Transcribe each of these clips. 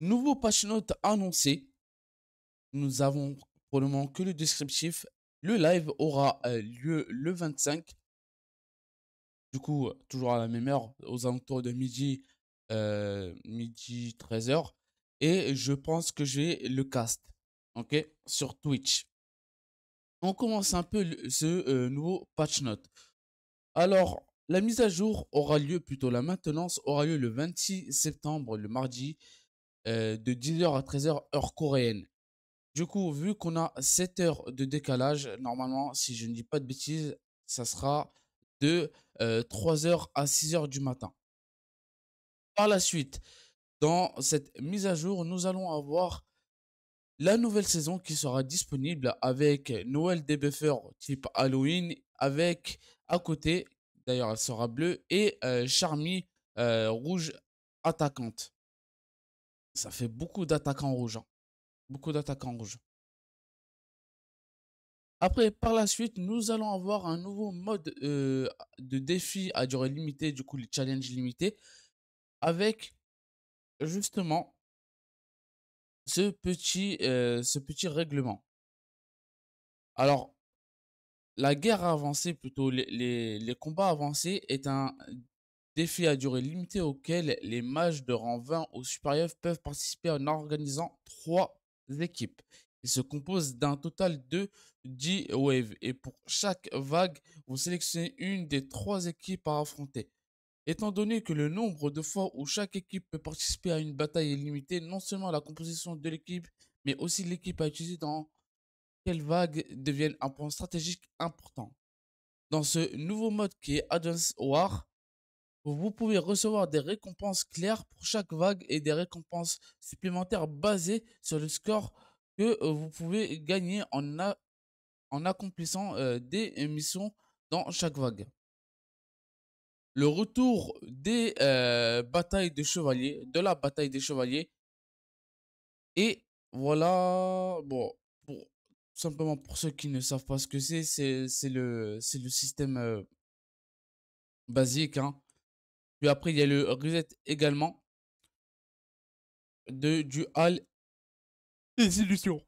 Nouveau patch note annoncé. Nous avons pour le moment que le descriptif. Le live aura euh, lieu le 25. Du coup, euh, toujours à la même heure, aux alentours de midi, euh, midi 13h. Et je pense que j'ai le cast. Ok Sur Twitch. On commence un peu ce nouveau patch note. Alors, la mise à jour aura lieu, plutôt la maintenance aura lieu le 26 septembre, le mardi. Euh, de 10h à 13h heure coréenne. Du coup, vu qu'on a 7 heures de décalage, normalement, si je ne dis pas de bêtises, ça sera de 3h euh, à 6h du matin. Par la suite, dans cette mise à jour, nous allons avoir la nouvelle saison qui sera disponible avec Noël Debuffer type Halloween, avec à côté, d'ailleurs elle sera bleue, et euh, Charmi rouge attaquante ça fait beaucoup d'attaquants rouges. Beaucoup d'attaquants rouges. Après, par la suite, nous allons avoir un nouveau mode euh, de défi à durée limitée, du coup, les challenges limités, avec justement ce petit, euh, ce petit règlement. Alors, la guerre avancée, plutôt les, les combats avancés, est un Défi à durée limitée auquel les mages de rang 20 ou supérieurs peuvent participer en organisant trois équipes. Il se compose d'un total de 10 waves et pour chaque vague, vous sélectionnez une des trois équipes à affronter. Étant donné que le nombre de fois où chaque équipe peut participer à une bataille est limité, non seulement la composition de l'équipe, mais aussi l'équipe à utiliser dans quelle vague deviennent un point stratégique important. Dans ce nouveau mode qui est Advance War, vous pouvez recevoir des récompenses claires pour chaque vague et des récompenses supplémentaires basées sur le score que euh, vous pouvez gagner en, accomplissant euh, des missions dans chaque vague. Le retour des euh, batailles de chevaliers, de la bataille des chevaliers. Et voilà, bon, pour, simplement pour ceux qui ne savent pas ce que c'est, c'est le, le système basique, hein puis après, il y a le reset également de, du hall des illusions.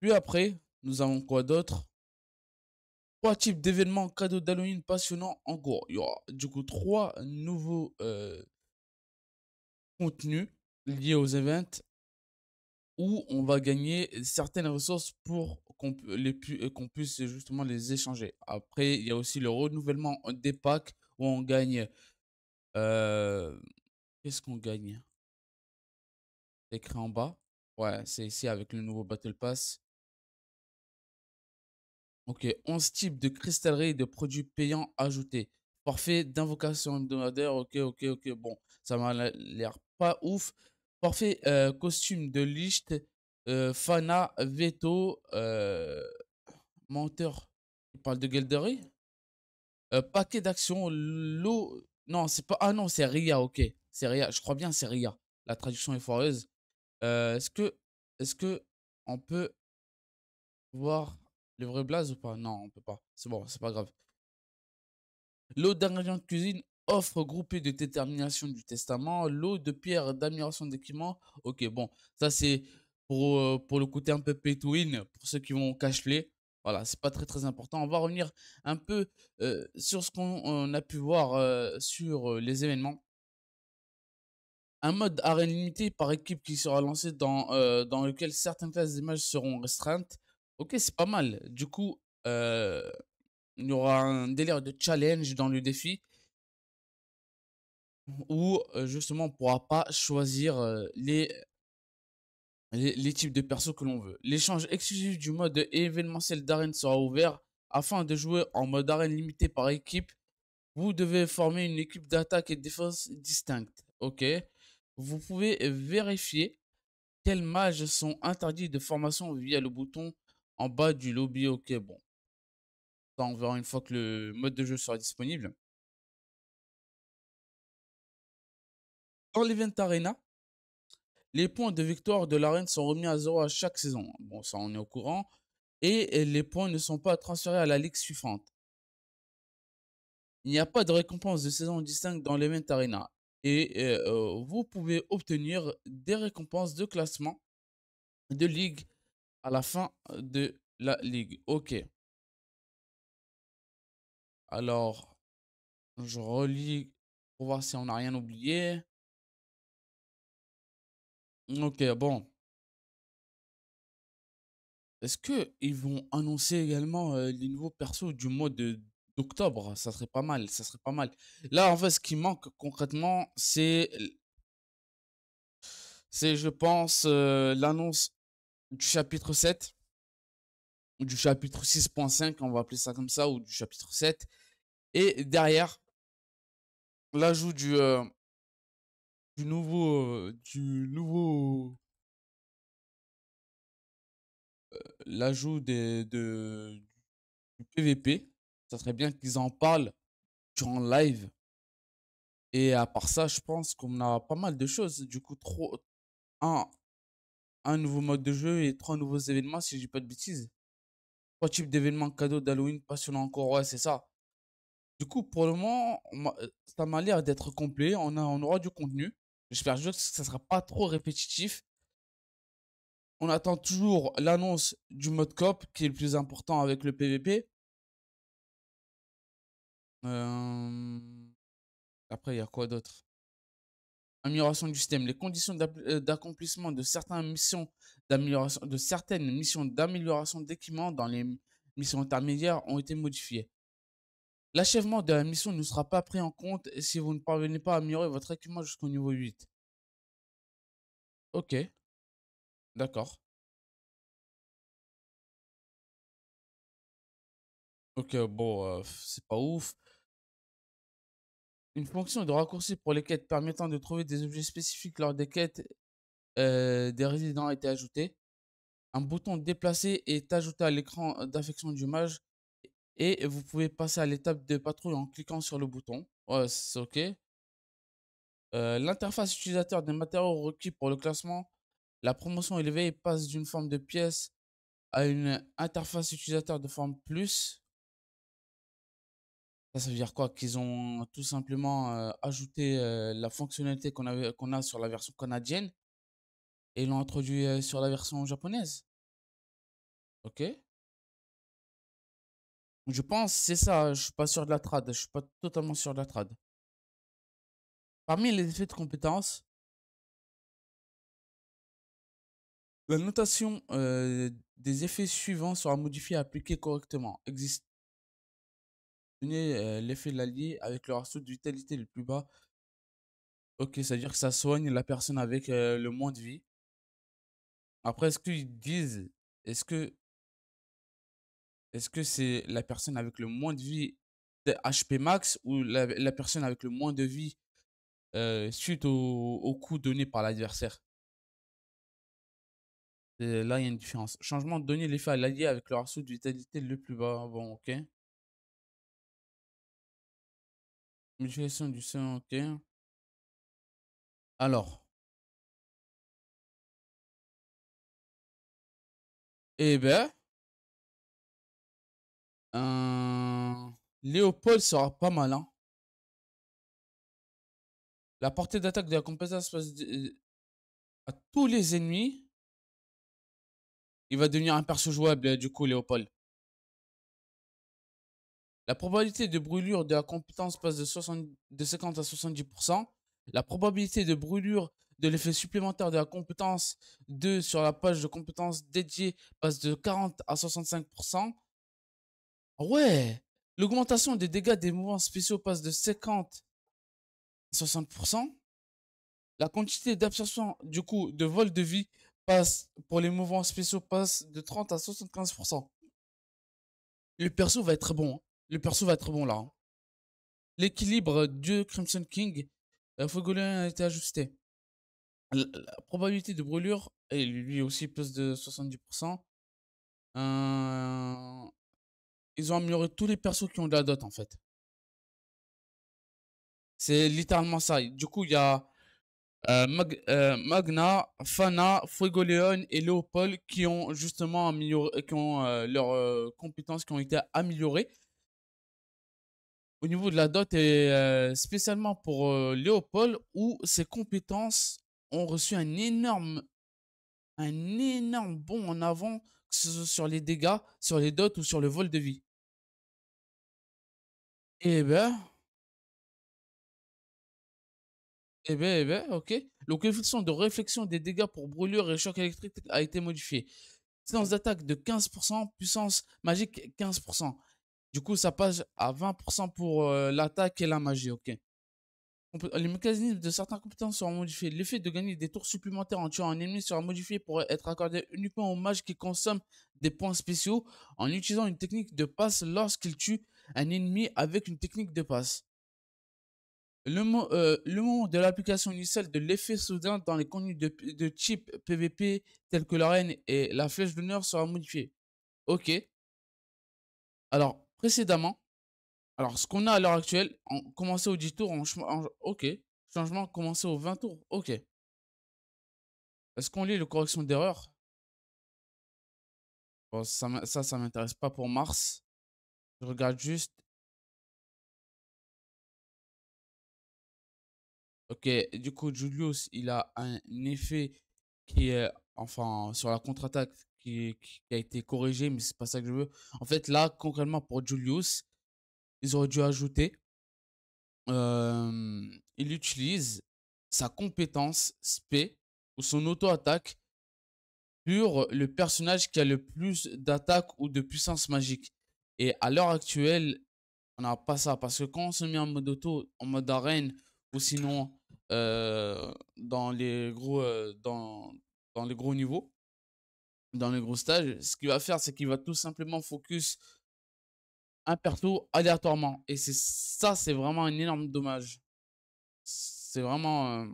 Puis après, nous avons quoi d'autre Trois types d'événements cadeaux d'Halloween passionnants encore Il y aura du coup trois nouveaux euh, contenus liés aux events où on va gagner certaines ressources pour euh, qu'on puisse justement les échanger. Après, il y a aussi le renouvellement des packs où on gagne. Euh, qu'est-ce qu'on gagne Écrit en bas. Ouais, c'est ici avec le nouveau Battle Pass. Ok, 11 types de cristallerie de produits payants ajoutés. Parfait d'invocation hebdomadaire. Ok, ok, ok. Bon, ça m'a l'air pas ouf. Parfait euh, costume de Licht euh, Fana, Veto, euh, Menteur, il parle de Gelderi. Euh, paquet d'action, l'eau. Non, c'est pas. Ah non, c'est Ria, ok. C'est Ria. Je crois bien, c'est Ria. La traduction est foireuse. Est-ce que. Est-ce que. On peut. Voir le vrai blaze ou pas Non, on peut pas. C'est bon, c'est pas grave. L'eau d'ingrédients de cuisine, offre groupée de détermination du testament, l'eau de pierre d'amélioration d'équipement. Ok, bon, ça c'est pour, euh, pour le côté un peu pay to win, pour ceux qui vont cash play. Voilà, c'est pas très très important. On va revenir un peu euh, sur ce qu'on a pu voir euh, sur les événements. Un mode arène limitée par équipe qui sera lancé dans, dans lequel certaines classes d'images seront restreintes. Ok, c'est pas mal. Du coup, il y aura un délire de challenge dans le défi où justement on pourra pas choisir les les, types de perso que l'on veut. L'échange exclusif du mode événementiel d'arène sera ouvert afin de jouer en mode arène limité par équipe. Vous devez former une équipe d'attaque et défense distincte. Ok. Vous pouvez vérifier quels mages sont interdits de formation via le bouton en bas du lobby. Ok, bon. on verra une fois que le mode de jeu sera disponible. Dans l'Event Arena, les points de victoire de l'arène sont remis à zéro à chaque saison. Bon, ça, on est au courant. Et les points ne sont pas transférés à la ligue suivante. Il n'y a pas de récompense de saison distincte dans les l'Event Arena. Et euh, vous pouvez obtenir des récompenses de classement de ligue à la fin de la ligue. Ok. Alors, je relis pour voir si on n'a rien oublié. Ok, bon. Est-ce que ils vont annoncer également euh, les nouveaux persos du mois d'octobre? Ça serait pas mal, ça serait pas mal. Là, en fait, ce qui manque concrètement, c'est, c'est, je pense, euh, l'annonce du chapitre 7, ou du chapitre 6.5, on va appeler ça comme ça, ou du chapitre 7. Et derrière, l'ajout du, euh, nouveau, du nouveau euh, euh, l'ajout des de du PVP. Ça serait bien qu'ils en parlent durant live. Et à part ça, je pense qu'on a pas mal de choses. Du coup, trop un, un nouveau mode de jeu et trois nouveaux événements, si j'ai pas de bêtises. Trois types d'événements cadeaux d'Halloween passionnant encore, ouais, c'est ça. Du coup, pour le moment, ça m'a l'air d'être complet. On, a, on aura du contenu. J'espère juste que ça sera pas trop répétitif. On attend toujours l'annonce du mode cop qui est le plus important avec le PVP. Euh, après, il y a quoi d'autre Amélioration du système. Les conditions euh, d'accomplissement de certaines missions d'amélioration d'équipement dans les missions intermédiaires ont été modifiées. L'achèvement de la mission ne sera pas pris en compte si vous ne parvenez pas à améliorer votre équipement jusqu'au niveau 8. Ok. D'accord. Ok, bon, euh, c'est pas ouf. Une fonction de raccourci pour les quêtes permettant de trouver des objets spécifiques lors des quêtes euh, des résidents a été ajoutée. Un bouton déplacer est ajouté à l'écran d'affection du mage et vous pouvez passer à l'étape de patrouille en cliquant sur le bouton. Ouais, c'est OK. Euh, l'interface utilisateur des matériaux requis pour le classement, la promotion élevée passe d'une forme de pièce à une interface utilisateur de forme plus. Ça, ça veut dire quoi Qu'ils ont tout simplement euh, ajouté euh, la fonctionnalité qu'on qu'on a sur la version canadienne et l'ont introduit sur la version japonaise. Ok je pense c'est ça. Hein, je suis pas sûr de la trad. Je suis pas totalement sûr de la trad. Parmi les effets de compétence, la notation euh, des effets suivants sera modifiée et appliquée correctement. Existe euh, l'effet de l'allié avec le ratio de vitalité le plus bas. Ok, c'est-à-dire que ça soigne la personne avec euh, le moins de vie. Après, est-ce qu'ils disent, est-ce que est-ce que c'est la personne avec le moins de vie de HP max ou la, personne avec le moins de vie euh, suite au, au, coup donné par l'adversaire Là, il y a une différence. Changement de données, l'effet à l'allié avec le ratio de vitalité le plus bas. Bon, ok. Mutilation du sein, ok. Alors. Eh ben. Euh, Léopold sera pas mal hein. La portée d'attaque de la compétence passe euh, à tous les ennemis. Il va devenir un perso jouable, euh, du coup, Léopold. La probabilité de brûlure de la compétence passe de, de 50 à 70%. La probabilité de brûlure de l'effet supplémentaire de la compétence 2 sur la page de compétence dédiée passe de 40 à 65%. Ouais, l'augmentation des dégâts des mouvements spéciaux passe de 50 à 60%. La quantité d'absorption du coup de vol de vie passe pour les mouvements spéciaux passe de 30 à 75%. Le perso va être bon. Hein. Le perso va être bon là. Hein. L'équilibre du Crimson King euh, Fogolin a été ajusté. La, probabilité de brûlure, est lui aussi, plus de 70%. Euh, ils ont amélioré tous les persos qui ont de la dot en fait. C'est littéralement ça. Du coup, il y a euh, euh, Magna, Fana, Fuego et Léopold qui ont justement amélioré, qui ont euh, leurs compétences qui ont été améliorées. Au niveau de la dot et spécialement pour Léopold où ses compétences ont reçu un énorme, un énorme bon en avant sur les dégâts, sur les dots ou sur le vol de vie. Eh ben, Eh ben, eh ben, ok. Le coefficient de réflexion des dégâts pour brûlure et choc électrique a été modifié. Silence d'attaque de 15%, puissance magique 15%. Du coup, ça passe à 20% pour euh, l'attaque et la magie, ok. Les mécanismes de certains compétences seront modifiés. L'effet de gagner des tours supplémentaires en tuant un ennemi sera modifié pour être accordé uniquement aux mages qui consomment des points spéciaux en utilisant une technique de passe lorsqu'ils tuent un ennemi avec une technique de passe. Le, mot euh, moment de l'application initiale de l'effet soudain dans les contenus de, de type PVP tels que l'arène et la flèche d'honneur sera modifié. Ok. Alors, précédemment, alors ce qu'on a à l'heure actuelle, on commençait au 10 tours, ok. Changement commencé au 20 tours, ok. Est-ce qu'on lit le correction d'erreur ça, ça, ça m'intéresse pas pour Mars. Je regarde juste. Ok, du coup, Julius, il a un effet qui est, enfin, sur la contre-attaque qui, a été corrigé, mais c'est pas ça que je veux. En fait, là, concrètement, pour Julius, ils auraient dû ajouter. il utilise sa compétence SP ou son auto-attaque sur le personnage qui a le plus d'attaque ou de puissance magique. Et à l'heure actuelle, on n'a pas ça. Parce que quand on se met en mode auto, en mode arène, ou sinon euh, dans, les gros, euh, dans, dans les gros niveaux, dans les gros stages, ce qu'il va faire, c'est qu'il va tout simplement focus un perso aléatoirement. Et c'est ça, c'est vraiment un énorme dommage. C'est vraiment... Euh,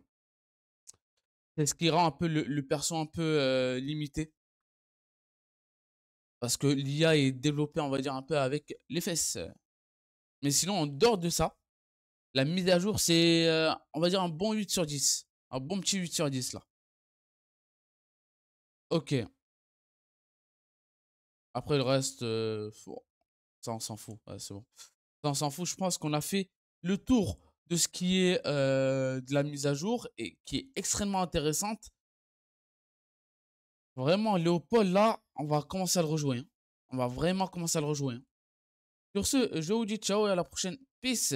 c'est ce qui rend un peu le perso un peu limité. Parce que l'IA est développée, on va dire, un peu avec les fesses. Mais sinon, en dehors de ça, la mise à jour, c'est, euh, on va dire, un bon 8 sur 10. Un bon petit 8 sur 10, là. Ok. Après, le reste, euh, ça, on s'en fout. c'est bon. Ça, on s'en fout. Je pense qu'on a fait le tour de ce qui est euh, de la mise à jour et qui est extrêmement intéressante Vraiment, Léopold, là, on va commencer à le rejouer. Hein. On va vraiment commencer à le rejouer. Hein. Sur ce, je vous dis ciao et à la prochaine. Peace